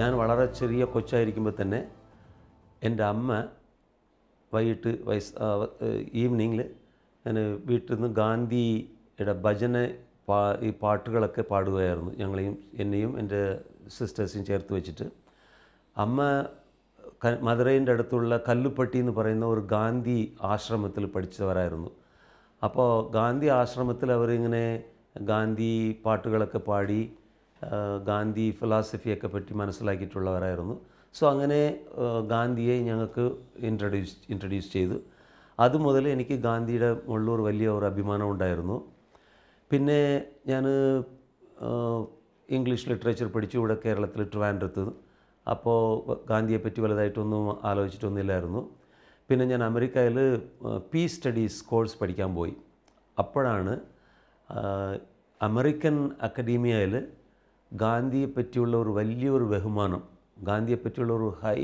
ഞാൻ വളരെ ചെറിയ കൊച്ചായിരിക്കുമ്പോൾ തന്നെ എൻ്റെ അമ്മ വൈകിട്ട് വൈസ് ഈവനിങ്ങിൽ ഞാൻ വീട്ടിൽ നിന്ന് ഗാന്ധിയുടെ ഭജന പാ ഈ പാട്ടുകളൊക്കെ പാടുകയായിരുന്നു ഞങ്ങളെയും എന്നെയും എൻ്റെ സിസ്റ്റേഴ്സും ചേർത്ത് വെച്ചിട്ട് അമ്മ ക മധുരയിൻ്റെ അടുത്തുള്ള കല്ലുപ്പട്ടി എന്ന് പറയുന്ന ഒരു ഗാന്ധി ആശ്രമത്തിൽ പഠിച്ചവരായിരുന്നു അപ്പോൾ ഗാന്ധി ആശ്രമത്തിൽ അവരിങ്ങനെ ഗാന്ധി പാട്ടുകളൊക്കെ പാടി ഗാന്ധി ഫിലോസഫിയൊക്കെ പറ്റി മനസ്സിലാക്കിയിട്ടുള്ളവരായിരുന്നു സോ അങ്ങനെ ഗാന്ധിയെ ഞങ്ങൾക്ക് ഇൻട്രൊഡ്യൂസ് ഇൻട്രൊഡ്യൂസ് ചെയ്തു അത് മുതൽ എനിക്ക് ഗാന്ധിയുടെ മുകളിലൂർ വലിയ ഒരു അഭിമാനം ഉണ്ടായിരുന്നു പിന്നെ ഞാൻ ഇംഗ്ലീഷ് ലിറ്ററേച്ചർ പഠിച്ചു ഇവിടെ കേരളത്തിൽ ട്രിവാൻഡ്രത്ത് അപ്പോൾ ഗാന്ധിയെപ്പറ്റി വലുതായിട്ടൊന്നും ആലോചിച്ചിട്ടൊന്നുമില്ലായിരുന്നു പിന്നെ ഞാൻ അമേരിക്കയിൽ പീസ് സ്റ്റഡീസ് കോഴ്സ് പഠിക്കാൻ പോയി അപ്പോഴാണ് അമേരിക്കൻ അക്കാഡീമിയയിൽ ഗാന്ധിയെ പറ്റിയുള്ള ഒരു വലിയൊരു ബഹുമാനം ഗാന്ധിയെ ഒരു ഹൈ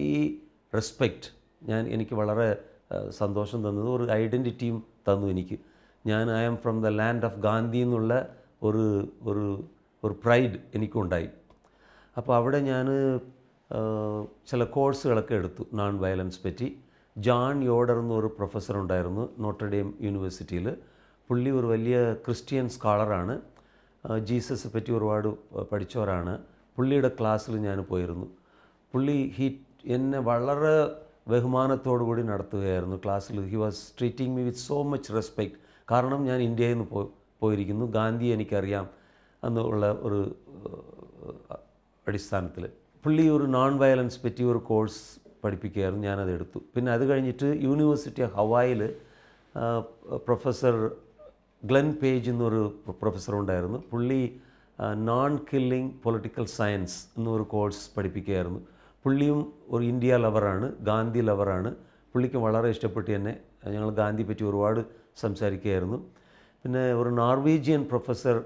റെസ്പെക്റ്റ് ഞാൻ എനിക്ക് വളരെ സന്തോഷം തന്നത് ഒരു ഐഡൻറ്റിറ്റിയും തന്നു എനിക്ക് ഞാൻ I am from the land of Gandhi എന്നുള്ള ഒരു ഒരു ഒരു പ്രൈഡ് എനിക്കുണ്ടായി അപ്പോൾ അവിടെ ഞാൻ ചില കോഴ്സുകളൊക്കെ എടുത്തു നോൺ വയലൻസ് പറ്റി ജോൺ യോഡർ എന്നൊരു പ്രൊഫസർ ഉണ്ടായിരുന്നു നോട്ടർഡേം യൂണിവേഴ്സിറ്റിയിൽ പുള്ളി ഒരു വലിയ ക്രിസ്ത്യൻ സ്കോളറാണ് ജീസസ് പറ്റി ഒരുപാട് പഠിച്ചവരാണ് പുള്ളിയുടെ ക്ലാസ്സിൽ ഞാൻ പോയിരുന്നു പുള്ളി ഹി എന്നെ വളരെ ബഹുമാനത്തോടു കൂടി നടത്തുകയായിരുന്നു ക്ലാസ്സിൽ he was treating me with so much respect കാരണം ഞാൻ ഇന്ത്യയിൽ നിന്ന് പോ പോയിരിക്കുന്നു ഗാന്ധി എനിക്കറിയാം എന്നുള്ള ഒരു അടിസ്ഥാനത്തിൽ പുള്ളി ഒരു നോൺ വയലൻസ് പറ്റി ഒരു കോഴ്സ് പഠിപ്പിക്കുകയായിരുന്നു ഞാനത് എടുത്തു പിന്നെ അത് കഴിഞ്ഞിട്ട് യൂണിവേഴ്സിറ്റി ഹവായിൽ പ്രൊഫസർ ഗ്ലെൻ പേജ് എന്നൊരു പ്രൊഫസർ ഉണ്ടായിരുന്നു പുള്ളി നോൺ കില്ലിംഗ് പൊളിറ്റിക്കൽ സയൻസ് എന്നൊരു കോഴ്സ് പഠിപ്പിക്കുകയായിരുന്നു പുള്ളിയും ഒരു ഇന്ത്യ ലവറാണ് ഗാന്ധി ലവറാണ് പുള്ളിക്ക് വളരെ ഇഷ്ടപ്പെട്ട് തന്നെ ഞങ്ങൾ ഗാന്ധി പറ്റി ഒരുപാട് സംസാരിക്കുകയായിരുന്നു പിന്നെ ഒരു Norwegian professor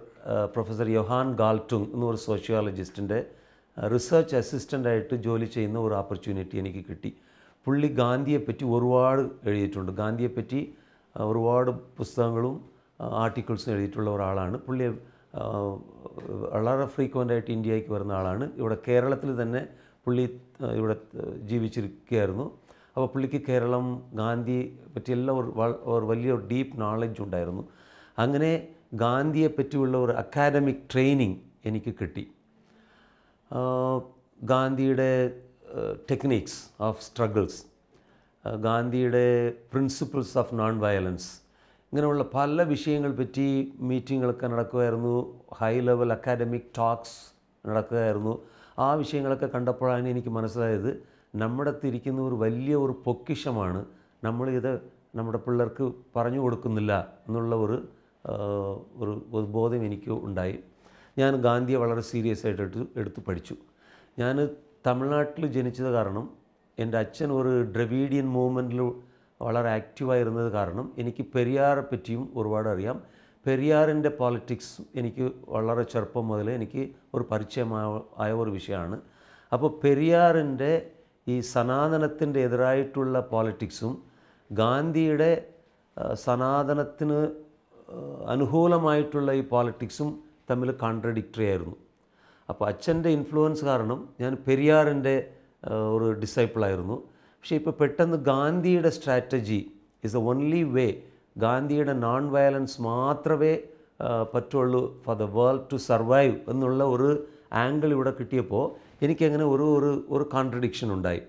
professor Johan Galtung എന്നൊരു സോഷ്യോളജിസ്റ്റിൻ്റെ റിസർച്ച് അസിസ്റ്റൻ്റായിട്ട് ജോലി ചെയ്യുന്ന ഒരു ഓപ്പർച്യൂണിറ്റി എനിക്ക് കിട്ടി പുള്ളി ഗാന്ധിയെപ്പറ്റി ഒരുപാട് എഴുതിയിട്ടുണ്ട് ഗാന്ധിയെപ്പറ്റി ഒരുപാട് പുസ്തകങ്ങളും ആർട്ടിക്കിൾസ് എഴുതിയിട്ടുള്ള ഒരാളാണ് പുള്ളി വളരെ ഫ്രീക്വൻ്റ് ആയിട്ട് ഇന്ത്യയ്ക്ക് വരുന്ന ആളാണ് ഇവിടെ കേരളത്തിൽ തന്നെ പുള്ളി ഇവിടെ ജീവിച്ചിരിക്കുകയായിരുന്നു അപ്പോൾ പുള്ളിക്ക് കേരളം ഗാന്ധി പറ്റിയെല്ലാം ഒരു വലിയ ഡീപ്പ് നോളജ് ഉണ്ടായിരുന്നു അങ്ങനെ ഗാന്ധിയെ പറ്റിയുള്ള ഒരു അക്കാഡമിക് ട്രെയിനിങ് എനിക്ക് കിട്ടി ഗാന്ധിയുടെ ടെക്നിക്സ് ഓഫ് സ്ട്രഗിൾസ് ഗാന്ധിയുടെ പ്രിൻസിപ്പിൾസ് ഓഫ് നോൺ വയലൻസ് ഇങ്ങനെയുള്ള പല വിഷയങ്ങൾ പറ്റി മീറ്റിങ്ങുകളൊക്കെ നടക്കുമായിരുന്നു ഹൈ ലെവൽ അക്കാഡമിക് ടോക്സ് നടക്കുമായിരുന്നു ആ വിഷയങ്ങളൊക്കെ കണ്ടപ്പോഴാണ് എനിക്ക് മനസ്സിലായത് നമ്മുടെ തിരിക്കുന്ന ഒരു വലിയ ഒരു പൊക്കിഷമാണ് നമ്മളിത് നമ്മുടെ പിള്ളേർക്ക് പറഞ്ഞു കൊടുക്കുന്നില്ല എന്നുള്ള ഒരു ഒരു ബോധം എനിക്ക് ഉണ്ടായി ഞാൻ ഗാന്ധിയെ വളരെ സീരിയസ് ആയിട്ട് എടുത്ത് പഠിച്ചു ഞാൻ തമിഴ്നാട്ടിൽ ജനിച്ചത് കാരണം എൻ്റെ അച്ഛൻ ഒരു ദ്രവീഡിയൻ മൂവ്മെൻറ്റിൽ വളരെ ആക്റ്റീവായിരുന്നത് കാരണം എനിക്ക് പെരിയാറെ പറ്റിയും ഒരുപാട് അറിയാം പെരിയാറിൻ്റെ പോളിറ്റിക്സ് എനിക്ക് വളരെ ചെറുപ്പം മുതൽ എനിക്ക് ഒരു പരിചയമായ ആയ ഒരു വിഷയമാണ് അപ്പോൾ പെരിയാറിൻ്റെ ഈ സനാതനത്തിൻ്റെ എതിരായിട്ടുള്ള പോളിറ്റിക്സും ഗാന്ധിയുടെ സനാതനത്തിന് അനുകൂലമായിട്ടുള്ള ഈ പോളിറ്റിക്സും തമ്മിൽ കോൺട്രഡിക്റ്ററി ആയിരുന്നു അപ്പോൾ അച്ഛൻ്റെ ഇൻഫ്ലുവൻസ് കാരണം ഞാൻ പെരിയാറിൻ്റെ ഒരു ഡിസൈപ്പിളായിരുന്നു പക്ഷേ ഇപ്പോൾ പെട്ടെന്ന് ഗാന്ധിയുടെ strategy is the only way ഗാന്ധിയുടെ നോൺ വയലൻസ് മാത്രമേ പറ്റുള്ളൂ for the world to survive എന്നുള്ള ഒരു ആംഗിൾ ഇവിടെ കിട്ടിയപ്പോൾ എനിക്കങ്ങനെ ഒരു ഒരു ഒരു കോൺട്രഡിക്ഷൻ ഉണ്ടായി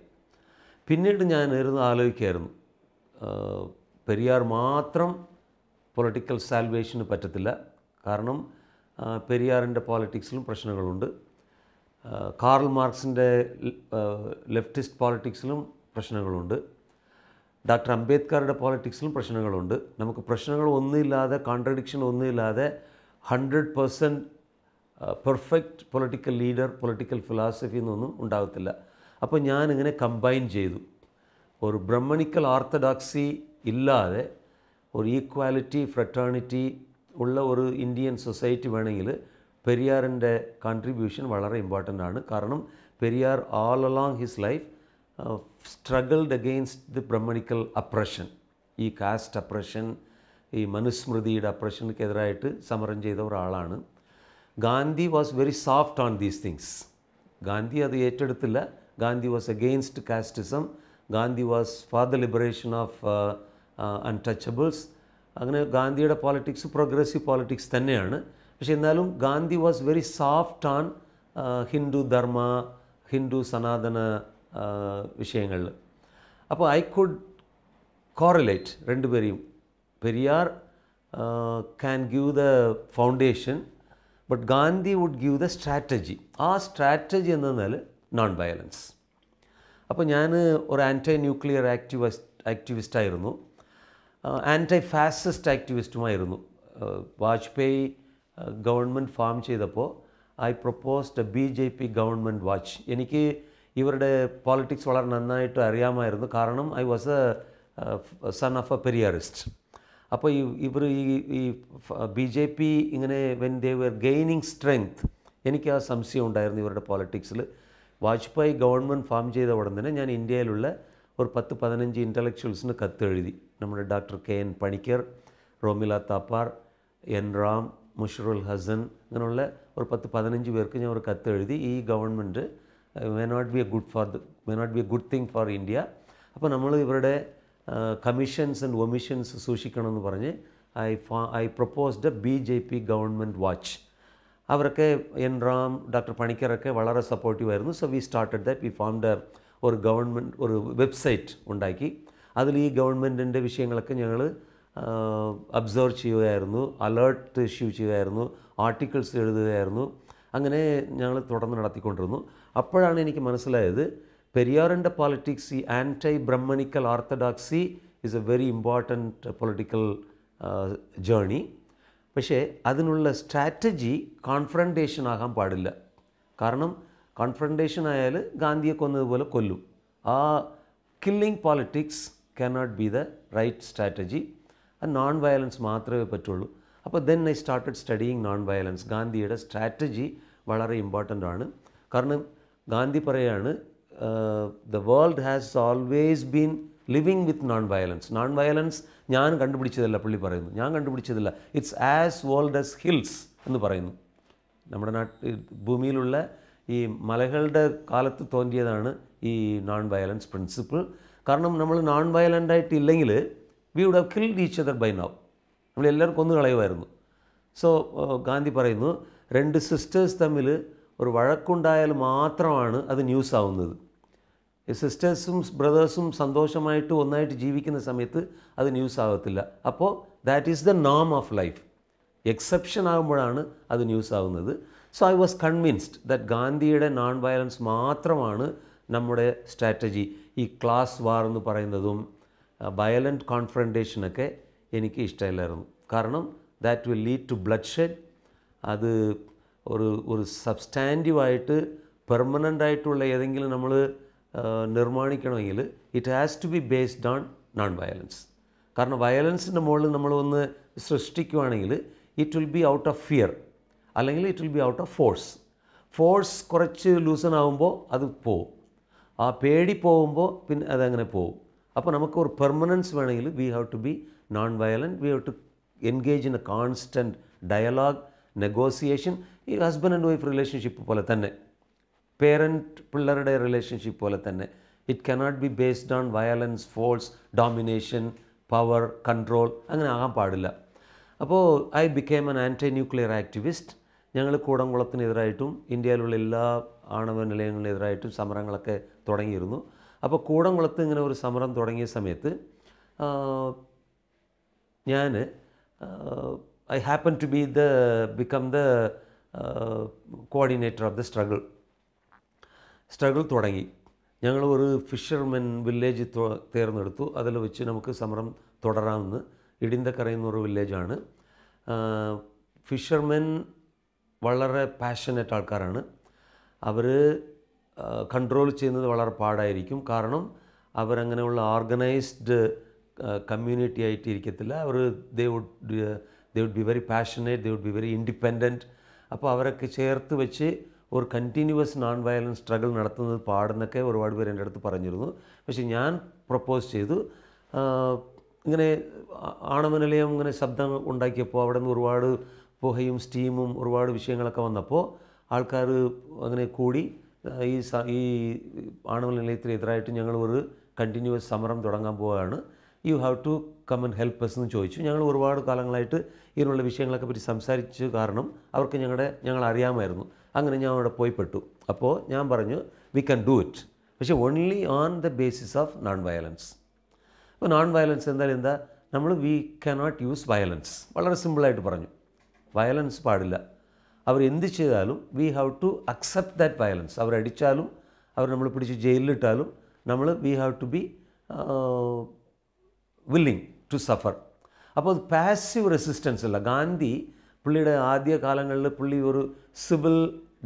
പിന്നീട് ഞാൻ ഇരുന്ന് ആലോചിക്കായിരുന്നു പെരിയാർ മാത്രം പൊളിറ്റിക്കൽ സാൽവേഷന് പറ്റത്തില്ല കാരണം പെരിയാറിൻ്റെ പോളിറ്റിക്സിലും പ്രശ്നങ്ങളുണ്ട് കാർൾ മാർക്സിൻ്റെ ലെഫ്റ്റിസ്റ്റ് പോളിറ്റിക്സിലും പ്രശ്നങ്ങളുണ്ട് ഡോക്ടർ അംബേദ്കറുടെ പോളിറ്റിക്സിലും പ്രശ്നങ്ങളുണ്ട് നമുക്ക് പ്രശ്നങ്ങൾ ഒന്നുമില്ലാതെ കോൺട്രഡിക്ഷൻ ഒന്നുമില്ലാതെ hundred percent perfect political leader political philosophy എന്നൊന്നും ഉണ്ടാകത്തില്ല അപ്പോൾ ഞാനിങ്ങനെ കമ്പൈൻ ചെയ്തു ഒരു ബ്രഹ്മണിക്കൽ ഓർത്തഡോക്സി ഇല്ലാതെ ഒരു ഈക്വാലിറ്റി ഫ്രട്ടേണിറ്റി ഉള്ള ഒരു ഇന്ത്യൻ സൊസൈറ്റി വേണമെങ്കിൽ പെരിയാറിൻ്റെ കോൺട്രിബ്യൂഷൻ വളരെ ഇമ്പോർട്ടൻ്റ് ആണ് കാരണം Periyar all along his life uh, struggled against the Brahmanical oppression. ഈ കാസ്റ്റ് അപ്രഷൻ ഈ മനുസ്മൃതിയുടെ അപ്രഷനക്കെതിരായിട്ട് സമരം ചെയ്ത ഒരാളാണ് Gandhi was very soft on these things Gandhi അത് ഏറ്റെടുത്തില്ല Gandhi was against casteism Gandhi was for the liberation of untouchables അങ്ങനെ ഗാന്ധിയുടെ പോളിറ്റിക്സ് പ്രോഗ്രസീവ് പോളിറ്റിക്സ് തന്നെയാണ് പക്ഷേ എന്നാലും Gandhi was very soft on Hindu dharma Hindu Sanatana വിഷയങ്ങളിൽ അപ്പോൾ ഐ കുഡ് കോറിലേറ്റ് രണ്ടുപേരെയും Periyar can give the foundation but Gandhi would give the strategy ആ സ്ട്രാറ്റജി എന്നാൽ നോൺ വയലൻസ് അപ്പോൾ ഞാൻ ഒരു ആൻറ്റി ന്യൂക്ലിയർ ആക്ടിവിസ്റ്റ് ആക്ടിവിസ്റ്റായിരുന്നു ആൻറ്റി ഫാസിസ്റ്റ് ആക്ടിവിസ്റ്റുമായിരുന്നു വാജ്പേയി ഗവൺമെൻറ് ഫോം ചെയ്തപ്പോൾ I proposed B J P government watch എനിക്ക് ഇവരുടെ പോളിറ്റിക്സ് വളരെ നന്നായിട്ട് അറിയാമായിരുന്നു കാരണം I was a son of a Periyarist അപ്പോൾ ഈ ഇവർ ഈ ഈ ബി ജെ പി ഇങ്ങനെ when they were gaining strength എനിക്ക് ആ സംശയം ഉണ്ടായിരുന്നു ഇവരുടെ പോളിറ്റിക്സിൽ വാജ്പേയി ഗവൺമെൻറ് ഫോം ചെയ്ത ഉടൻ തന്നെ ഞാൻ ഇന്ത്യയിലുള്ള ഒരു പത്ത് പതിനഞ്ച് ഇൻ്റലക്ച്വൽസിന് കത്തെഴുതി നമ്മുടെ doctor K N Panikkar Romila Thapar N Ram Mushirul Hasan അങ്ങനെയുള്ള ഒരു പത്ത് പതിനഞ്ച് പേർക്ക് ഞാൻ ഒരു കത്തെഴുതി ഈ government may not be a good for the may not be a good thing for India അപ്പോൾ നമ്മൾ ഇവരുടെ കമ്മീഷൻസ് ആൻഡ് ഒമിഷൻസ് സൂക്ഷിക്കണമെന്ന് പറഞ്ഞ് I for I proposed a B J P government watch അവരൊക്കെ എൻ റാം ഡോക്ടർ പണിക്കറൊക്കെ വളരെ supportive ആയിരുന്നു so we started that we form formed ഒരു government ഒരു വെബ്സൈറ്റ് ഉണ്ടാക്കി അതിൽ ഈ ഗവൺമെൻറ്റിൻ്റെ വിഷയങ്ങളൊക്കെ ഞങ്ങൾ അബ്സർവ് uh, ചെയ്യുകയായിരുന്നു അലേർട്ട് ഇഷ്യൂ ചെയ്യുകയായിരുന്നു ആർട്ടിക്കിൾസ് എഴുതുകയായിരുന്നു അങ്ങനെ ഞങ്ങൾ തുടർന്ന് നടത്തിക്കൊണ്ടിരുന്നു അപ്പോഴാണ് എനിക്ക് മനസ്സിലായത് പെരിയാറിൻ്റെ പൊളിറ്റിക്സ് ഈ anti Brahmanical orthodoxy is a very important political journey പക്ഷേ അതിനുള്ള സ്ട്രാറ്റജി കോൺഫ്രണ്ടേഷൻ ആകാൻ പാടില്ല കാരണം കോൺഫ്രണ്ടേഷൻ ആയാൽ ഗാന്ധിയെ കൊന്നതുപോലെ കൊല്ലും ആ killing politics cannot be the right strategy അത് നോൺ വയലൻസ് മാത്രമേ പറ്റുള്ളൂ അപ്പോൾ then I started studying non violence ഗാന്ധിയുടെ സ്ട്രാറ്റജി വളരെ ഇമ്പോർട്ടൻ്റ് ആണ് കാരണം ഗാന്ധി പറയാണ് the world has always been living with non violence non violence ഞാൻ കണ്ടുപിടിച്ചതല്ല പുള്ളി പറയുന്നു ഞാൻ കണ്ടുപിടിച്ചതല്ല it's as world as hills എന്ന് പറയുന്നു നമ്മുടെ നാട്ടിൽ ഭൂമിയിലുള്ള ഈ മലകളുടെ കാലത്ത് തോന്നിയതാണ് ഈ നോൺ വയലൻസ് പ്രിൻസിപ്പിൾ കാരണം നമ്മൾ നോൺ വയലൻ്റ് ആയിട്ട് ഇല്ലെങ്കിൽ we would have kill each other by now നമ്മളെല്ലാവരും ഒന്ന് കളയുമായിരുന്നു സോ ഗാന്ധി പറയുന്നു രണ്ട് സിസ്റ്റേഴ്സ് തമ്മിൽ ഒരു വഴക്കുണ്ടായാൽ മാത്രമാണ് അത് ന്യൂസ് ആവുന്നത് സിസ്റ്റേഴ്സും ബ്രദേഴ്സും സന്തോഷമായിട്ട് ഒന്നായിട്ട് ജീവിക്കുന്ന സമയത്ത് അത് ന്യൂസ് ആവത്തില്ല അപ്പോൾ ദാറ്റ് ഈസ് ദ നോം ഓഫ് ലൈഫ് എക്സെപ്ഷൻ ആകുമ്പോഴാണ് അത് ന്യൂസ് ആവുന്നത് so I was convinced that ഗാന്ധിയുടെ നോൺ വയലൻസ് മാത്രമാണ് നമ്മുടെ സ്ട്രാറ്റജി ഈ ക്ലാസ് വാർ എന്ന് പറയുന്നതും വയലൻറ്റ് കോൺഫ്രണ്ടേഷനൊക്കെ എനിക്ക് ഇഷ്ടമില്ലായിരുന്നു കാരണം that will lead to bloodshed അത് ഒരു ഒരു സബ്സ്റ്റാൻറ്റീവായിട്ട് പെർമനൻ്റ് ആയിട്ടുള്ള ഏതെങ്കിലും നമ്മൾ നിർമ്മാണിക്കണമെങ്കിൽ it has to be based on non violence കാരണം വയലൻസിൻ്റെ മുകളിൽ നമ്മൾ ഒന്ന് സൃഷ്ടിക്കുകയാണെങ്കിൽ it will be out of fear അല്ലെങ്കിൽ it will be out of force force കുറച്ച് ലൂസൺ ആകുമ്പോൾ അത് പോവും ആ പേടി പോകുമ്പോൾ പിന്നെ അതങ്ങനെ പോവും അപ്പോൾ നമുക്ക് ഒരു പെർമനൻസ് വേണമെങ്കിൽ we have to be non violent we have to engage in a constant dialogue negotiation ഈ ഹസ്ബൻഡ് ആൻഡ് വൈഫ് റിലേഷൻഷിപ്പ് പോലെ തന്നെ പേരൻറ്റ് പിള്ളേരുടെ റിലേഷൻഷിപ്പ് പോലെ തന്നെ it cannot be based on violence force domination power control അങ്ങനെ ആകാൻ പാടില്ല അപ്പോൾ I became an anti nuclear activist ഞങ്ങൾ കൂടംകുളത്തിനെതിരായിട്ടും ഇന്ത്യയിലുള്ള എല്ലാ ആണവ നിലയങ്ങളിലെതിരായിട്ടും സമരങ്ങളൊക്കെ തുടങ്ങിയിരുന്നു അപ്പോൾ കൂടംകുളത്ത് ഇങ്ങനെ ഒരു സമരം തുടങ്ങിയ സമയത്ത് ഞാൻ I happen to be the become the coordinator uh, coordinator of the struggle. Struggle തുടങ്ങി ഞങ്ങൾ ഒരു ഫിഷർമെൻ വില്ലേജ് തേർന്നെടുത്തു അതിൽ വെച്ച് നമുക്ക് സമരം തുടരാമെന്ന് ഇടിന്തക്കര എന്നൊരു വില്ലേജാണ് ഫിഷർമെൻ വളരെ പാഷനേറ്റ് ആൾക്കാരാണ് അവർ കൺട്രോൾ ചെയ്യുന്നത് വളരെ പാടായിരിക്കും കാരണം അവരങ്ങനെയുള്ള ഓർഗനൈസ്ഡ് കമ്മ്യൂണിറ്റി ആയിട്ട് ഇരിക്കത്തില്ല അവർ they would they would be very passionate they would be very independent അപ്പോൾ അവരൊക്കെ ചേർത്ത് വെച്ച് ഒരു കണ്ടിന്യൂവസ് നോൺ വയലൻസ് സ്ട്രഗിൾ നടത്തുന്നത് പാടുന്നൊക്കെ ഒരുപാട് പേര് എൻ്റെ അടുത്ത് പറഞ്ഞിരുന്നു പക്ഷേ ഞാൻ പ്രപ്പോസ് ചെയ്തു ഇങ്ങനെ ആണവനിലയം ഇങ്ങനെ ശബ്ദം ഉണ്ടാക്കിയപ്പോൾ അവിടെ നിന്ന് ഒരുപാട് പുഹയും സ്റ്റീമും ഒരുപാട് വിഷയങ്ങളൊക്കെ വന്നപ്പോൾ ആൾക്കാർ അങ്ങനെ കൂടി ഈ സ ഈ ആണവ നിലയത്തിനെതിരായിട്ട് ഞങ്ങൾ ഒരു കണ്ടിന്യൂവസ് സമരം തുടങ്ങാൻ പോവുകയാണ് you have to come and help us എന്ന് ചോദിച്ചു ഞങ്ങൾ ഒരുപാട് കാലങ്ങളായിട്ട് ഇതിലുള്ള വിഷയങ്ങളൊക്കെ പറ്റി സംസാരിച്ചു കാരണം അവർക്ക് ഞങ്ങളുടെ ഞങ്ങൾ അറിയാമായിരുന്നു അങ്ങനെ ഞാൻ അവിടെ പോയി പെട്ടു അപ്പോൾ ഞാൻ പറഞ്ഞു വി ക്യാൻ ഡു ഇറ്റ് പക്ഷേ only on the basis of non violence അപ്പോൾ നോൺ വയലൻസ് എന്തായാലും എന്താ നമ്മൾ വി കനോട്ട് യൂസ് വയലൻസ് വളരെ സിമ്പിളായിട്ട് പറഞ്ഞു വയലൻസ് പാടില്ല അവർ എന്ത് ചെയ്താലും we have to accept that violence അവരടിച്ചാലും അവർ നമ്മൾ പിടിച്ച് ജയിലിലിട്ടാലും നമ്മൾ we have to be willing to suffer അപ്പോൾ പാസീവ് റെസിസ്റ്റൻസ് അല്ല ഗാന്ധി പുള്ളിയുടെ ആദ്യ കാലങ്ങളിൽ പുള്ളി ഒരു സിവിൽ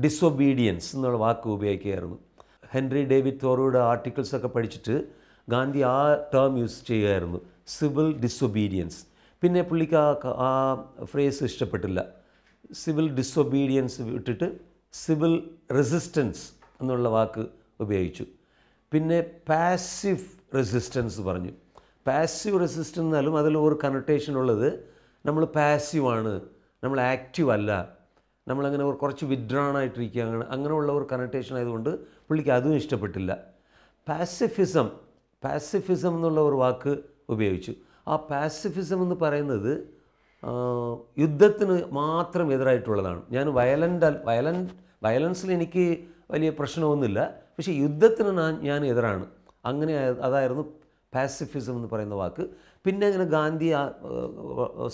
ഡിസൊബീഡിയൻസ് എന്നുള്ള വാക്ക് ഉപയോഗിക്കുകയായിരുന്നു ഹെൻറി ഡേവിഡ് തോറോയുടെ ആർട്ടിക്കിൾസൊക്കെ പഠിച്ചിട്ട് ഗാന്ധി ആ ടേം യൂസ് ചെയ്യുമായിരുന്നു സിവിൽ ഡിസൊബീഡിയൻസ് പിന്നെ പുള്ളിക്ക് ആ ആ ഫ്രേസ് ഇഷ്ടപ്പെട്ടില്ല സിവിൽ ഡിസൊബീഡിയൻസ് വിട്ടിട്ട് സിവിൽ റെസിസ്റ്റൻസ് എന്നുള്ള വാക്ക് ഉപയോഗിച്ചു പിന്നെ പാസീവ് റെസിസ്റ്റൻസ് പറഞ്ഞു പാസീവ് റെസിസ്റ്റൻസ് എന്നാലും അതിൽ ഒരു കണക്റ്റേഷൻ ഉള്ളത് നമ്മൾ പാസീവാണ് നമ്മൾ ആക്റ്റീവ് അല്ല നമ്മളങ്ങനെ ഒരു കുറച്ച് വിഡ്രോൺ ആയിട്ടിരിക്കുകയാണ് അങ്ങനെ അങ്ങനെയുള്ള ഒരു കണക്റ്റേഷൻ ആയതുകൊണ്ട് പുള്ളിക്ക് അതും ഇഷ്ടപ്പെട്ടില്ല പാസിഫിസം പാസിഫിസം എന്നുള്ള ഒരു വാക്ക് ഉപയോഗിച്ചു ആ പാസിഫിസം എന്ന് പറയുന്നത് യുദ്ധത്തിന് മാത്രം എതിരായിട്ടുള്ളതാണ് ഞാൻ വയലൻ്റ് വയലൻ വയലൻസിൽ എനിക്ക് വലിയ പ്രശ്നമൊന്നുമില്ല പക്ഷേ യുദ്ധത്തിന് ഞാൻ എതിരാണ് അങ്ങനെ അതായിരുന്നു പാസിഫിസം എന്ന് പറയുന്ന വാക്ക് പിന്നെ അങ്ങനെ ഗാന്ധി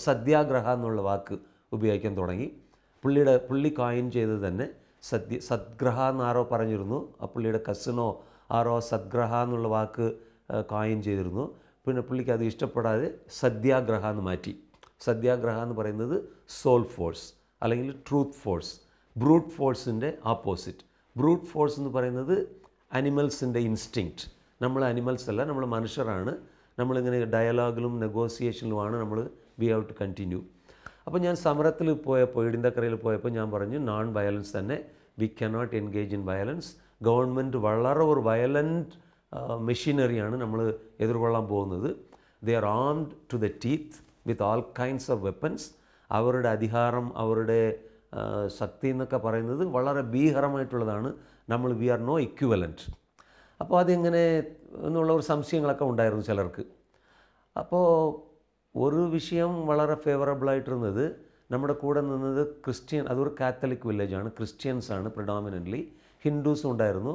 സത്യാഗ്രഹ എന്നുള്ള വാക്ക് ഉപയോഗിക്കാൻ തുടങ്ങി പുള്ളിയുടെ പുള്ളി കോയിൻ ചെയ്തത് തന്നെ സത്യ സദ്ഗ്രഹ എന്നാരോ പറഞ്ഞിരുന്നു ആ പുള്ളിയുടെ കസിനോ ആരോ സദ്ഗ്രഹ എന്നുള്ള വാക്ക് കോയിൻ ചെയ്തിരുന്നു പിന്നെ പുള്ളിക്ക് അത് ഇഷ്ടപ്പെടാതെ സത്യാഗ്രഹ എന്ന് മാറ്റി സത്യാഗ്രഹ എന്ന് പറയുന്നത് സോൾ ഫോഴ്സ് അല്ലെങ്കിൽ ട്രൂത്ത് ഫോഴ്സ് ബ്രൂട്ട് ഫോഴ്സിൻ്റെ ആപ്പോസിറ്റ് ബ്രൂട്ട് ഫോഴ്സ് എന്ന് പറയുന്നത് അനിമൽസിൻ്റെ ഇൻസ്റ്റിങ്ക്റ്റ് നമ്മൾ അനിമൽസ് അല്ല നമ്മൾ മനുഷ്യരാണ് നമ്മളിങ്ങനെ ഡയലോഗിലും നെഗോസിയേഷനിലുമാണ് നമ്മൾ വി ഹാവ് ടു കണ്ടിന്യൂ അപ്പോൾ ഞാൻ സമരത്തിൽ പോയപ്പോൾ ഇടിന്തക്കരയിൽ പോയപ്പോൾ ഞാൻ പറഞ്ഞു നോൺ വയലൻസ് തന്നെ we cannot engage in violence government വളരെ ഒരു വയലൻറ്റ് മെഷീനറിയാണ് നമ്മൾ എതിർകൊള്ളാൻ പോകുന്നത് they are armed to the teeth with all kinds of weapons അവരുടെ അധികാരം അവരുടെ ശക്തി എന്നൊക്കെ പറയുന്നത് വളരെ ഭീകരമായിട്ടുള്ളതാണ് നമ്മൾ വി ആർ നോ ഇക്വലൻറ്റ് അപ്പോൾ അതെങ്ങനെ എന്നുള്ള ഒരു സംശയങ്ങളൊക്കെ ഉണ്ടായിരുന്നു ചിലർക്ക് അപ്പോൾ ഒരു വിഷയം വളരെ ഫേവറബിളായിട്ടിരുന്നത് നമ്മുടെ കൂടെ നിന്നത് ക്രിസ്ത്യൻ അതൊരു കാത്തലിക് വില്ലേജാണ് ക്രിസ്ത്യൻസാണ് പ്രിഡോമിനൻ്റ്ലി ഹിന്ദുസും ഉണ്ടായിരുന്നു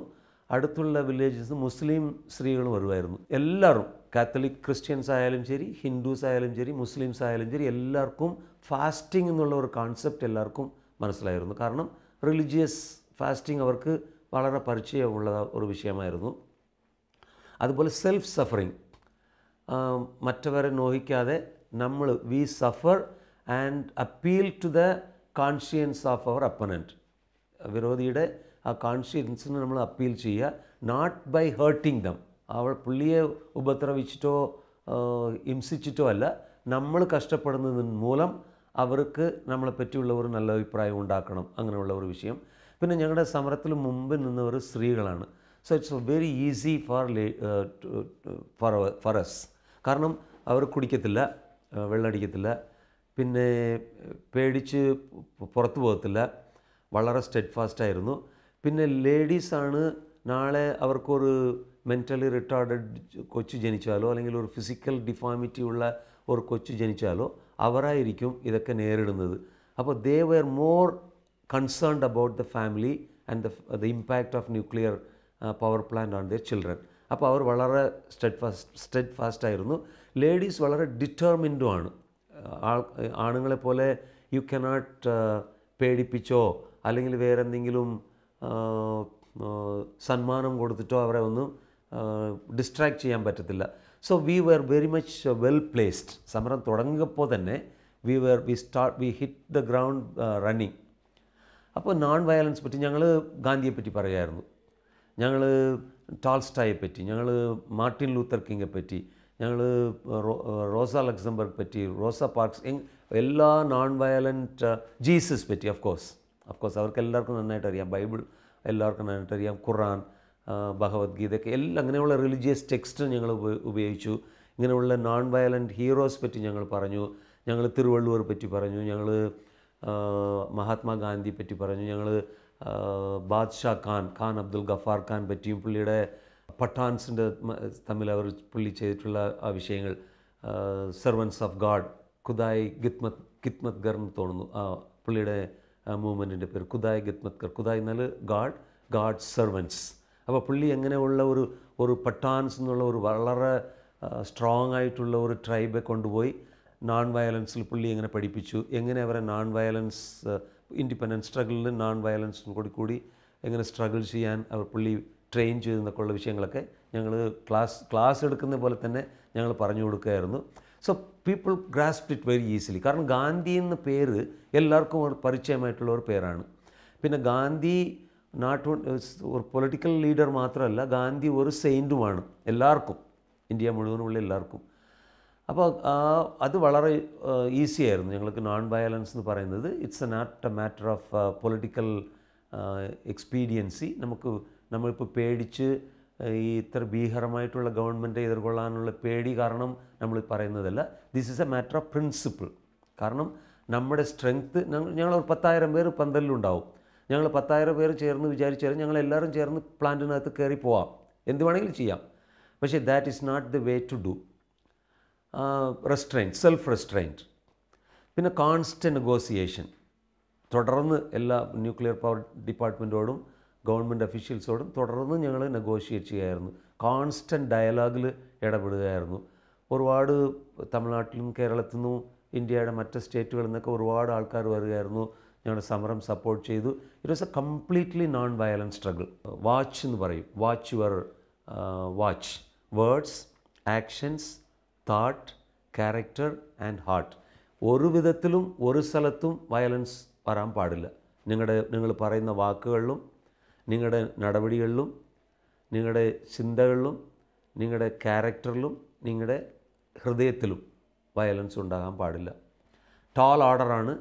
അടുത്തുള്ള വില്ലേജസ് മുസ്ലിം സ്ത്രീകൾ വരുമായിരുന്നു എല്ലാവരും കാത്തലിക് ക്രിസ്ത്യൻസ് ആയാലും ശരി ഹിന്ദുസ് ആയാലും ശരി മുസ്ലിംസ് ആയാലും ശരി എല്ലാവർക്കും ഫാസ്റ്റിംഗ് എന്നുള്ള ഒരു കോൺസെപ്റ്റ് എല്ലാവർക്കും മനസ്സിലായിരുന്നു കാരണം റിലീജിയസ് ഫാസ്റ്റിംഗ് അവർക്ക് വളരെ പരിചയമുള്ള ഒരു വിഷയമായിരുന്നു അതുപോലെ സെൽഫ് സഫറിങ് മറ്റവരെ നോഹിക്കാതെ നമ്മൾ we suffer and appeal to the conscience of our opponent വിരോധിയുടെ ആ കോൺഷ്യൻസിന് നമ്മൾ അപ്പീൽ ചെയ്യുക നോട്ട് ബൈ ഹേർട്ടിങ് ദം അവൾ പുള്ളിയെ ഉപദ്രവിച്ചിട്ടോ ഹിംസിച്ചിട്ടോ അല്ല നമ്മൾ കഷ്ടപ്പെടുന്നതിന് മൂലം അവർക്ക് നമ്മളെ പറ്റിയുള്ള ഒരു നല്ല അഭിപ്രായം ഉണ്ടാക്കണം അങ്ങനെയുള്ള ഒരു വിഷയം പിന്നെ ഞങ്ങളുടെ സമരത്തിൽ മുമ്പിൽ നിന്നവർ സ്ത്രീകളാണ് so it's very easy for for for us കാരണം അവർ കുടിക്കത്തില്ല uh, വെള്ളമടിക്കത്തില്ല പിന്നെ uh, പേടിച്ച് പുറത്തു പോകത്തില്ല വളരെ സ്റ്റെഡ് ഫാസ്റ്റായിരുന്നു പിന്നെ ലേഡീസാണ് നാളെ അവർക്കൊരു മെൻ്റലി റിട്ടാർഡഡ് കൊച്ചു ജനിച്ചാലോ അല്ലെങ്കിൽ ഒരു ഫിസിക്കൽ ഡിഫാമിറ്റി ഉള്ള ഒരു കൊച്ചു ജനിച്ചാലോ അവരായിരിക്കും ഇതൊക്കെ നേരിടുന്നത് അപ്പോൾ they were more concerned about the family and the, uh, the impact of nuclear uh, power plant on their children. അപ്പോൾ അവർ വളരെ സ്റ്റെഡ് ഫാസ്റ്റ് സ്റ്റെഡ് ഫാസ്റ്റ് ആയിരുന്നു ലേഡീസ് വളരെ ഡിറ്റർമിൻഡും ആണ് ആൾ ആണുങ്ങളെ പോലെ യു കനോട്ട് uh, പേടിപ്പിച്ചോ അല്ലെങ്കിൽ വേറെ എന്തെങ്കിലും സന്മാനം കൊടുത്തിട്ടോ അവരെ ഒന്നും ഡിസ്ട്രാക്ട് ചെയ്യാൻ പറ്റത്തില്ല so we were very much well placed സമരം തുടങ്ങിയപ്പോൾ തന്നെ we were we start we hit the ground running അപ്പോൾ നോൺ വയലൻസ് പറ്റി ഞങ്ങൾ ഗാന്ധിയെ പറ്റി പറയായിരുന്നു ഞങ്ങൾ ടാൾസ്റ്റായെ പറ്റി ഞങ്ങൾ മാർട്ടിൻ ലൂത്തർ കിങ്ങെ പറ്റി ഞങ്ങൾ റോസ ലക്സംബർഗ് പറ്റി റോസ പാർക്സ് എല്ലാ നോൺ വയലൻറ്റ് uh, ജീസസ് പറ്റി ഓഫ് കോഴ്സ് ഓഫ് കോഴ്സ് അവർക്ക് എല്ലാവർക്കും നന്നായിട്ട് അറിയാം ബൈബിൾ എല്ലാവർക്കും നന്നായിട്ട് അറിയാം ഖുറാൻ ഭഗവത്ഗീതയൊക്കെ എല്ലാം അങ്ങനെയുള്ള റിലീജിയസ് ടെക്സ്റ്റ് ഞങ്ങൾ ഉപയോഗിച്ചു ഇങ്ങനെയുള്ള നോൺ വയലൻറ്റ് ഹീറോസ് പറ്റി ഞങ്ങൾ പറഞ്ഞു ഞങ്ങൾ തിരുവള്ളുവർ പറ്റി പറഞ്ഞു ഞങ്ങൾ മഹാത്മാഗാന്ധി പറ്റി പറഞ്ഞു ഞങ്ങൾ ബാദ്ഷാ ഖാൻ ഖാൻ അബ്ദുൽ ഗഫാർ ഖാൻ പറ്റിയും പുള്ളിയുടെ പഠാൻസിൻ്റെ തമ്മിൽ അവർ പുള്ളി ചെയ്തിട്ടുള്ള ആ വിഷയങ്ങൾ servants of God Khudai Khidmat Khidmatgar എന്ന് തോന്നുന്നു ആ പുള്ളിയുടെ മൂവ്മെൻറ്റിൻ്റെ പേര് ഖുദായ് ഗിത്മത് ഗർ ഖുദായ് എന്നാൽ ഗാഡ് ഗാഡ് സെർവൻസ് അപ്പോൾ പുള്ളി എങ്ങനെയുള്ള ഒരു ഒരു പട്ടാൻസ് എന്നുള്ള ഒരു വളരെ സ്ട്രോങ് ആയിട്ടുള്ള ഒരു ട്രൈബെ കൊണ്ടുപോയി നോൺ വയലൻസിൽ പുള്ളി എങ്ങനെ പഠിപ്പിച്ചു എങ്ങനെ അവരെ നോൺ വയലൻസ് ഇൻഡിപെൻഡൻസ് സ്ട്രഗിളിൽ നോൺ വയലൻസിനും കൂടി കൂടി എങ്ങനെ സ്ട്രഗിൾ ചെയ്യാൻ അവർ പുള്ളി ട്രെയിൻ ചെയ്തെന്നൊക്കെ ഉള്ള വിഷയങ്ങളൊക്കെ ഞങ്ങൾ ക്ലാസ് ക്ലാസ് എടുക്കുന്ന പോലെ തന്നെ ഞങ്ങൾ പറഞ്ഞു കൊടുക്കുകയായിരുന്നു so people grasp it very easily കാരണം ഗാന്ധി എന്ന പേര് എല്ലാവർക്കും ഒരു പരിചയമായിട്ടുള്ള ഒരു പേരാണ് പിന്നെ ഗാന്ധി നാട്ടു ഒരു പൊളിറ്റിക്കൽ ലീഡർ മാത്രമല്ല ഗാന്ധി ഒരു സെയിൻറ്റുമാണ് എല്ലാവർക്കും ഇന്ത്യ മുഴുവനുള്ള എല്ലാവർക്കും അപ്പോൾ അത് വളരെ ഈസി ആയിരുന്നു ഞങ്ങൾക്ക് നോൺ വയലൻസ് എന്ന് പറയുന്നത് it's a not a matter of political expediency നമുക്ക് നമ്മളിപ്പോൾ പേടിച്ച് ഈ ഇത്ര ഭീകരമായിട്ടുള്ള ഗവൺമെൻറ് എതിർകൊള്ളാനുള്ള പേടി കാരണം നമ്മൾ പറയുന്നതല്ല this is a matter of principle കാരണം നമ്മുടെ സ്ട്രെങ്ത്ത് ഞങ്ങൾ ഒരു പത്തായിരം പേർ പന്തലിലുണ്ടാവും ഞങ്ങൾ പത്തായിരം പേര് ചേർന്ന് വിചാരിച്ചാൽ ഞങ്ങൾ എല്ലാവരും ചേർന്ന് പ്ലാന്റിനകത്ത് കയറി പോവാം എന്ത് വേണമെങ്കിലും ചെയ്യാം പക്ഷേ that is not the way to do restraint self restraint പിന്നെ കോൺസ്റ്റൻറ്റ് നെഗോസിയേഷൻ തുടർന്ന് എല്ലാ ന്യൂക്ലിയർ പവർ ഡിപ്പാർട്ട്മെൻറ്റോടും ഗവൺമെൻറ് അഫീഷ്യൽസോടും തുടർന്ന് ഞങ്ങൾ നെഗോഷിയേറ്റ് ചെയ്യുമായിരുന്നു കോൺസ്റ്റൻറ്റ് ഡയലോഗിൽ ഇടപെടുകയായിരുന്നു ഒരുപാട് തമിഴ്നാട്ടിൽ നിന്നും കേരളത്തിൽ നിന്നും ഇന്ത്യയുടെ മറ്റ് സ്റ്റേറ്റുകളിൽ നിന്നൊക്കെ ഒരുപാട് ആൾക്കാർ വരികയായിരുന്നു ഞങ്ങളുടെ സമരം സപ്പോർട്ട് ചെയ്തു it was a completely non violence struggle watch എന്ന് പറയും watch your watch words actions thought character and heart ഒരു വിധത്തിലും ഒരു സ്ഥലത്തും വയലൻസ് വരാൻ പാടില്ല നിങ്ങളുടെ നിങ്ങൾ പറയുന്ന വാക്കുകളിലും നിങ്ങളുടെ നടപടികളിലും നിങ്ങളുടെ ചിന്തകളിലും നിങ്ങളുടെ ക്യാരക്ടറിലും നിങ്ങളുടെ ഹൃദയത്തിലും വയലൻസ് ഉണ്ടാകാൻ പാടില്ല ടോൾ ഓർഡറാണ്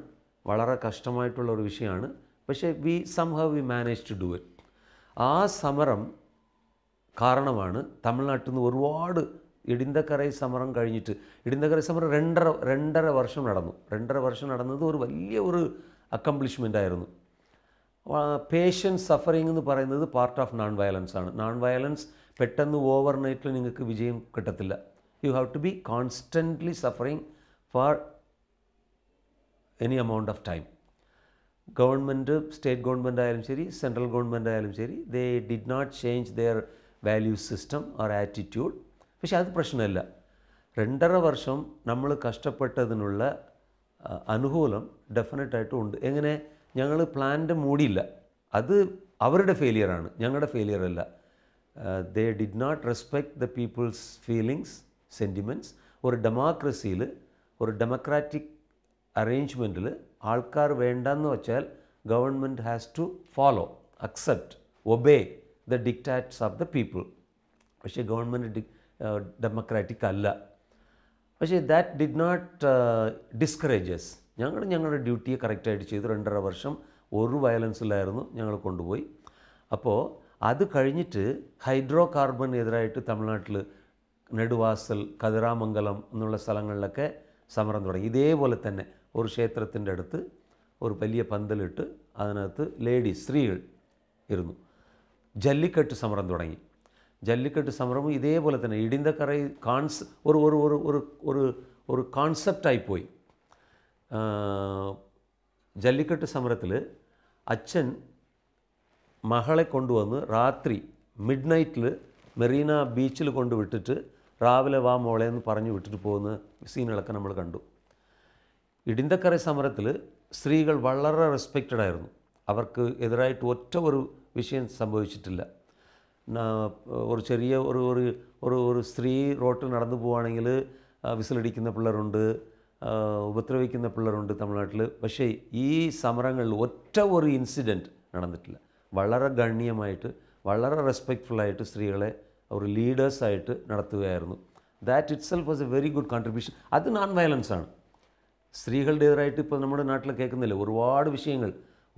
വളരെ കഷ്ടമായിട്ടുള്ള ഒരു വിഷയമാണ് പക്ഷേ we somehow we manage to do it ആ സമരം കാരണമാണ് തമിഴ്നാട്ടിൽ നിന്ന് ഒരുപാട് ഇടിന്തക്കരൈ സമരം കഴിഞ്ഞിട്ട് ഇടിന്തക്കരൈ സമരം രണ്ടര രണ്ടര വർഷം നടന്നു രണ്ടര വർഷം നടന്നത് ഒരു വലിയ ഒരു അക്കംപ്ലിഷ്മെൻ്റ് ആയിരുന്നു പേഷ്യൻസ് സഫറിങ് എന്ന് പറയുന്നത് പാർട്ട് ഓഫ് നോൺ വയലൻസ് ആണ് നോൺ വയലൻസ് പെട്ടെന്ന് ഓവർ നൈറ്റിൽ നിങ്ങൾക്ക് വിജയം കിട്ടത്തില്ല you have to be constantly suffering for any amount of time government state government ആയാലും ശരി സെൻട്രൽ ഗവൺമെൻറ് ആയാലും ശരി they did not change their value system or attitude പക്ഷേ അത് പ്രശ്നമല്ല രണ്ടര വർഷം നമ്മൾ കഷ്ടപ്പെട്ടതിനുള്ള അനുകൂലം ഡെഫിനറ്റായിട്ടും ഉണ്ട് എങ്ങനെ ഞങ്ങൾ പ്ലാന്റ് മൂടിയില്ല അത് അവരുടെ ഫെയിലിയറാണ് ഞങ്ങളുടെ ഫെയിലിയർ അല്ല they did not respect the people's feelings sentiments ഒരു ഡെമോക്രസിയിൽ ഒരു ഡെമോക്രാറ്റിക് അറേഞ്ച്മെൻറ്റിൽ ആൾക്കാർ വേണ്ടെന്ന് വെച്ചാൽ government has to follow accept obey the dictats of the people പക്ഷേ ഗവൺമെൻറ് ഡെമോക്രാറ്റിക് അല്ല പക്ഷേ ദാറ്റ് ഡിഡ് നോട്ട് ഡിസ്കറേജസ് ഞങ്ങൾ ഞങ്ങളുടെ ഡ്യൂട്ടിയെ കറക്റ്റായിട്ട് ചെയ്തു രണ്ടര വർഷം ഒരു വയലൻസിലായിരുന്നു ഞങ്ങൾ കൊണ്ടുപോയി അപ്പോൾ അത് കഴിഞ്ഞിട്ട് ഹൈഡ്രോ എതിരായിട്ട് തമിഴ്നാട്ടിൽ നെടുവാസൽ കതിരാമംഗലം എന്നുള്ള സ്ഥലങ്ങളിലൊക്കെ സമരം തുടങ്ങി ഇതേപോലെ തന്നെ ഒരു ക്ഷേത്രത്തിൻ്റെ അടുത്ത് ഒരു വലിയ പന്തലിട്ട് അതിനകത്ത് ലേഡീസ് സ്ത്രീകൾ ഇരുന്നു ജല്ലിക്കെട്ട് സമരം തുടങ്ങി ജല്ലിക്കെട്ട് സംരംഭം ഇതേപോലെ തന്നെ ഇടിന്തക്കറൈ കാൺസ് ഒരു ഒരു ഒരു ഒരു ഒരു ഒരു പോയി ജല്ലിക്കെട്ട് സമരത്തിൽ അച്ഛൻ മകളെ കൊണ്ടുവന്ന് രാത്രി മിഡ് നൈറ്റിൽ മെറീന ബീച്ചിൽ കൊണ്ട് വിട്ടിട്ട് രാവിലെ വാ മോളെ എന്ന് പറഞ്ഞു വിട്ടിട്ട് പോകുന്ന സീനുകളൊക്കെ നമ്മൾ കണ്ടു ഇടിന്തക്കര സമരത്തിൽ സ്ത്രീകൾ വളരെ റെസ്പെക്റ്റഡ് ആയിരുന്നു അവർക്ക് എതിരായിട്ട് ഒറ്റ ഒരു വിഷയം സംഭവിച്ചിട്ടില്ല ഒരു ചെറിയ ഒരു ഒരു ഒരു ഒരു സ്ത്രീ റോട്ടിൽ നടന്നു പോവുകയാണെങ്കിൽ വിസിലടിക്കുന്ന പിള്ളേരുണ്ട് ഉപദ്രവിക്കുന്ന പിള്ളേരുണ്ട് തമിഴ്നാട്ടിൽ പക്ഷേ ഈ സമരങ്ങളിൽ ഒറ്റ ഒരു ഇൻസിഡൻറ്റ് നടന്നിട്ടില്ല വളരെ ഗണ്യമായിട്ട് വളരെ റെസ്പെക്റ്റ്ഫുള്ളായിട്ട് സ്ത്രീകളെ ഒരു ലീഡേഴ്സായിട്ട് നടത്തുകയായിരുന്നു that itself was a very good contribution അത് നോൺ വയലൻസ് ആണ് സ്ത്രീകളുടെ എതിരായിട്ട് ഇപ്പോൾ നമ്മുടെ നാട്ടിൽ കേൾക്കുന്നില്ല ഒരുപാട് വിഷയങ്ങൾ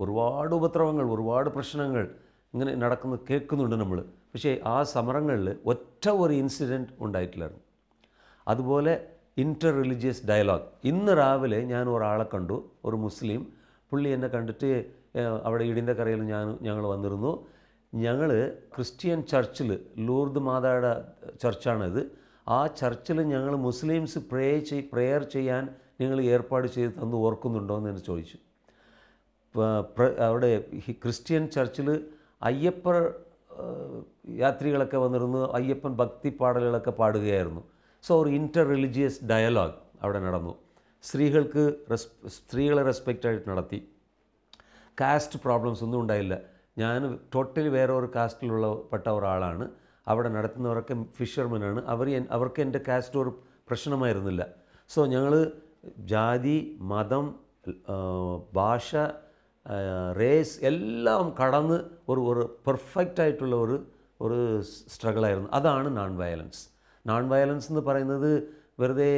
ഒരുപാട് ഉപദ്രവങ്ങൾ ഒരുപാട് പ്രശ്നങ്ങൾ ഇങ്ങനെ നടക്കുന്ന കേൾക്കുന്നുണ്ട് നമ്മൾ പക്ഷേ ആ സമരങ്ങളിൽ ഒറ്റ ഒരു ഇൻസിഡൻറ്റ് ഉണ്ടായിട്ടില്ലായിരുന്നു അതുപോലെ ഇൻ്റർ റിലീജിയസ് ഡയലോഗ് ഇന്ന് രാവിലെ ഞാൻ ഒരാളെ കണ്ടു ഒരു മുസ്ലിം പുള്ളി എന്നെ കണ്ടിട്ട് അവിടെ ഇടിൻ്റെ കരയിൽ ഞാൻ ഞങ്ങൾ വന്നിരുന്നു ഞങ്ങൾ ക്രിസ്ത്യൻ ചർച്ചിൽ ലൂർദ് മാതായുടെ ചർച്ചാണിത് ആ ചർച്ചിൽ ഞങ്ങൾ മുസ്ലിംസ് പ്രേ ചെയ് പ്രെയർ ചെയ്യാൻ നിങ്ങൾ ഏർപ്പാട് ചെയ്ത് തന്നു ഓർക്കുന്നുണ്ടോ എന്ന് എന്നെ ചോദിച്ചു അവിടെ ക്രിസ്ത്യൻ ചർച്ചിൽ അയ്യപ്പ യാത്രികളൊക്കെ വന്നിരുന്ന് അയ്യപ്പൻ ഭക്തി പാടലുകളൊക്കെ പാടുകയായിരുന്നു സോ ഒരു ഇൻ്റർ റിലിജിയസ് ഡയലോഗ് അവിടെ നടന്നു സ്ത്രീകൾക്ക് റെസ് സ്ത്രീകളെ റെസ്പെക്റ്റ് ആയിട്ട് നടത്തി കാസ്റ്റ് പ്രോബ്ലംസ് ഒന്നും ഉണ്ടായില്ല ഞാൻ ടോട്ടലി വേറെ ഒരു കാസ്റ്റിലുള്ള പെട്ട ഒരാളാണ് അവിടെ നടത്തുന്നവരൊക്കെ ഫിഷർമെനാണ് അവർ അവർക്ക് എൻ്റെ കാസ്റ്റ് ഒരു പ്രശ്നമായിരുന്നില്ല സോ ഞങ്ങൾ ജാതി മതം ഭാഷ റേസ് എല്ലാം കടന്ന് ഒരു ഒരു പെർഫെക്റ്റ് ആയിട്ടുള്ള ഒരു ഒരു സ്ട്രഗിളായിരുന്നു അതാണ് നോൺ വയലൻസ് നോൺ വയലൻസ് എന്ന് പറയുന്നത് വെറുതെ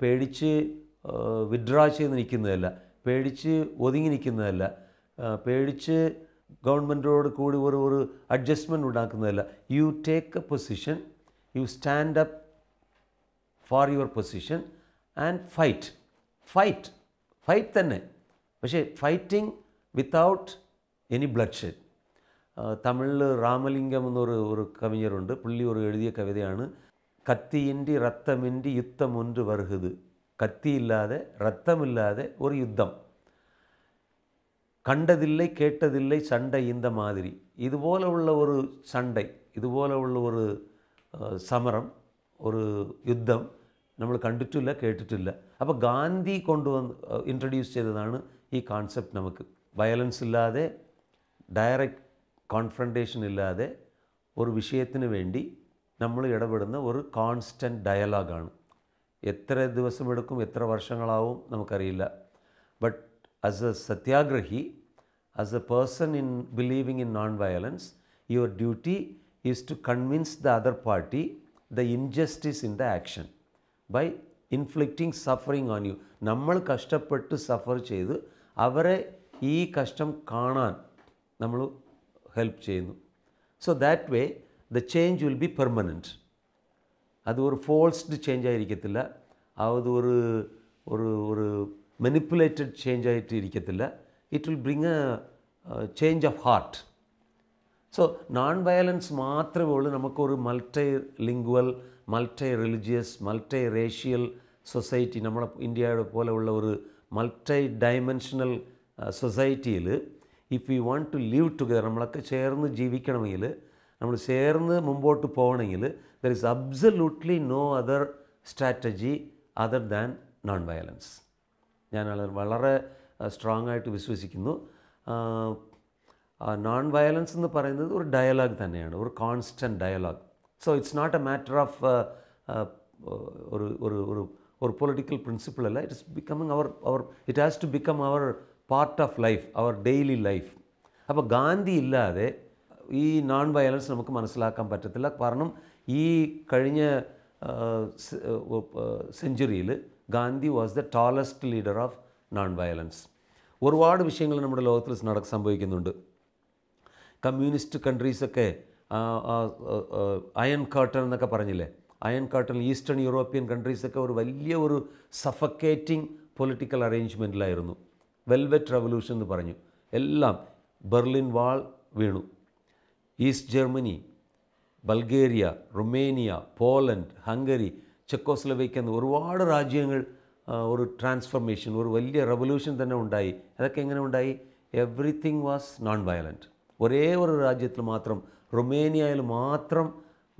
പേടിച്ച് വിഡ്രാ ചെയ്ത് നിൽക്കുന്നതല്ല പേടിച്ച് ഒതുങ്ങി നിൽക്കുന്നതല്ല പേടിച്ച് ഗവൺമെൻറ്റോട് കൂടി ഒരു ഒരു അഡ്ജസ്റ്റ്മെൻറ്റ് ഉണ്ടാക്കുന്നതല്ല you take a position you stand up for your position and fight fight fight തന്നെ പക്ഷേ fighting without any bloodshed തമിഴിൽ രാമലിംഗം എന്നൊരു ഒരു കവിഞ്ഞരുണ്ട് പുള്ളി ഒരു എഴുതിയ കവിതയാണ് കത്തിയിൻ്റെ രക്തമിൻ്റെ യുദ്ധം ഒന്ന് വരുത് കത്തിയില്ലാതെ രക്തമില്ലാതെ ഒരു യുദ്ധം കണ്ടതില്ല കേട്ടതില്ല ചണ്ട ഇന്ത മാതിരി ഇതുപോലെയുള്ള ഒരു ചണ്ട ഇതുപോലെയുള്ള ഒരു സമരം ഒരു യുദ്ധം നമ്മൾ കണ്ടിട്ടില്ല കേട്ടിട്ടില്ല അപ്പോൾ ഗാന്ധി കൊണ്ടുവന്ന് ഇൻട്രൊഡ്യൂസ് ചെയ്തതാണ് ഈ കോൺസെപ്റ്റ് നമുക്ക് വയലൻസ് ഇല്ലാതെ ഡയറക്റ്റ് കോൺഫ്രണ്ടേഷൻ ഇല്ലാതെ ഒരു വിഷയത്തിന് വേണ്ടി നമ്മൾ ഇടപെടുന്ന ഒരു കോൺസ്റ്റൻറ്റ് ഡയലോഗാണ് എത്ര ദിവസമെടുക്കും എത്ര വർഷങ്ങളാവും നമുക്കറിയില്ല but as a satyagrahi as a person in believing in non violence your duty is to convince the other party the injustice in the action by inflicting suffering on you നമ്മൾ കഷ്ടപ്പെട്ട് സഫർ ചെയ്ത് അവരെ ഈ കഷ്ടം കാണാൻ നമ്മൾ ഹെൽപ്പ് ചെയ്യുന്നു so that way the change will be permanent അത് ഒരു ഫോൾസ്ഡ് ചേഞ്ച് ആയിരിക്കത്തില്ല അത് ഒരു ഒരു ഒരു മെനിപ്പുലേറ്റഡ് ചേഞ്ച് ആയിട്ട് ഇരിക്കത്തില്ല it will bring a change of heart so non violence മാത്രമേ ഉള്ളൂ നമുക്കൊരു multilingual multi religious multiracial society നമ്മളെ ഇന്ത്യയുടെ പോലെയുള്ള ഒരു മൾട്ടി ഡൈമെൻഷണൽ സൊസൈറ്റിയിൽ if you want to live together നമ്മളൊക്കെ ചേർന്ന് ജീവിക്കണമെങ്കിൽ നമ്മൾ ചേർന്ന് മുമ്പോട്ട് പോകണമെങ്കിൽ there is absolutely no other strategy other than non violence ഞാൻ വളരെ സ്ട്രോങ് ആയിട്ട് വിശ്വസിക്കുന്നു നോൺ വയലൻസ് എന്ന് പറയുന്നത് ഒരു ഡയലോഗ് തന്നെയാണ് ഒരു constant dialogue so it's not a matter of ഒരു ഒരു ഒരു ഒരു പൊളിറ്റിക്കൽ പ്രിൻസിപ്പിൾ അല്ല it's becoming our our it has to become our part of life our daily life അപ്പോൾ ഗാന്ധി ഇല്ലാതെ ഈ നോൺ വയലൻസ് നമുക്ക് മനസ്സിലാക്കാൻ പറ്റത്തില്ല കാരണം ഈ കഴിഞ്ഞ സെഞ്ചുറിയിൽ Gandhi was the tallest leader of non violence ഒരുപാട് വിഷയങ്ങൾ നമ്മുടെ ലോകത്തിൽ നടക്ക സംഭവിക്കുന്നുണ്ട് കമ്മ്യൂണിസ്റ്റ് കൺട്രീസൊക്കെ അയൺ കർട്ടൺ എന്നൊക്കെ പറഞ്ഞില്ലേ അയൺ കാട്ടിൽ ഈസ്റ്റേൺ യൂറോപ്യൻ കൺട്രീസൊക്കെ ഒരു വലിയ ഒരു സഫക്കേറ്റിംഗ് പൊളിറ്റിക്കൽ അറേഞ്ച്മെൻറ്റിലായിരുന്നു വെൽവെറ്റ് റവല്യൂഷൻ എന്ന് പറഞ്ഞു എല്ലാം ബെർലിൻ വാൾ വീണു East Germany Bulgaria Romania Poland Hungary Czechoslovakia എന്ന ഒരുപാട് രാജ്യങ്ങൾ ഒരു ട്രാൻസ്ഫർമേഷൻ ഒരു വലിയ റവല്യൂഷൻ തന്നെ ഉണ്ടായി അതൊക്കെ എങ്ങനെ ഉണ്ടായി എവറിത്തിങ് വാസ് നോൺ വയലൻറ്റ് ഒരേ ഒരു രാജ്യത്തിൽ മാത്രം റൊമേനിയയിൽ മാത്രം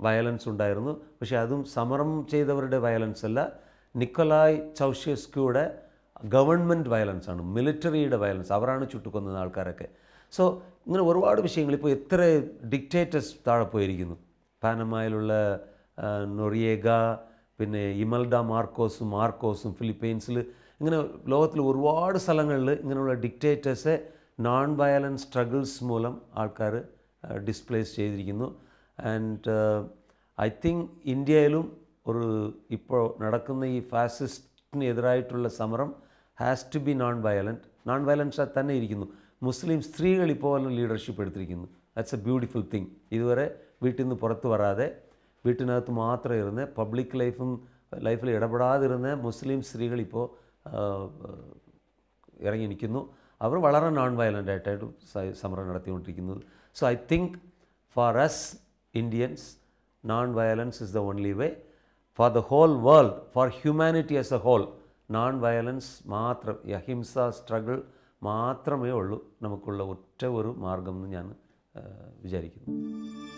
വയലൻസ് ഉണ്ടായിരുന്നു പക്ഷേ അതും സമരം ചെയ്തവരുടെ വയലൻസ് അല്ല നിക്കോലായ് ചൗഷ്യസ്കിയുടെ ഗവൺമെൻറ് വയലൻസ് ആണ് മിലിറ്ററിയുടെ വയലൻസ് അവരാണ് ചുട്ടുകൊന്നത് ആൾക്കാരൊക്കെ സോ ഇങ്ങനെ ഒരുപാട് വിഷയങ്ങൾ ഇപ്പോൾ എത്ര ഡിക്റ്റേറ്റേഴ്സ് താഴെ പോയിരിക്കുന്നു പാനമായിലുള്ള നൊറിയേഗ പിന്നെ ഇമൽഡ മാർക്കോസും മാർക്കോസും ഫിലിപ്പീൻസിൽ ഇങ്ങനെ ലോകത്തിൽ ഒരുപാട് സ്ഥലങ്ങളിൽ ഇങ്ങനെയുള്ള ഡിക്റ്റേറ്റേഴ്സെ നോൺ വയലൻസ് സ്ട്രഗിൾസ് മൂലം ആൾക്കാർ ഡിസ്പ്ലേസ് ചെയ്തിരിക്കുന്നു ആൻഡ് ഐ തിങ്ക് ഇന്ത്യയിലും ഒരു ഇപ്പോൾ നടക്കുന്ന ഈ ഫാസിസ്റ്റിന് എതിരായിട്ടുള്ള സമരം has to be non violent non violence തന്നെ ഇരിക്കുന്നു മുസ്ലിം സ്ത്രീകൾ ഇപ്പോൾ വല്ല ലീഡർഷിപ്പ് എടുത്തിരിക്കുന്നു ദാറ്റ്സ് എ ബ്യൂട്ടിഫുൾ തിങ് ഇതുവരെ വീട്ടിൽ നിന്ന് പുറത്ത് വരാതെ വീട്ടിനകത്ത് മാത്രം ഇരുന്ന് പബ്ലിക് ലൈഫും ലൈഫിൽ ഇടപെടാതിരുന്ന മുസ്ലിം സ്ത്രീകൾ ഇപ്പോൾ ഇറങ്ങി നിൽക്കുന്നു അവർ വളരെ നോൺ വയലൻ്റ് ആയിട്ടായിട്ട് സമരം നടത്തിക്കൊണ്ടിരിക്കുന്നത് so I think for us Indians, non-violence is the only way. For the whole world, for humanity as a whole, non-violence മാത്രം yahimsa, struggle, മാത്രമേ ഉള്ളൂ നമുക്കുള്ള ഒറ്റ ഒരു മാർഗം എന്ന് ഞാൻ വിചാരിക്കുന്നു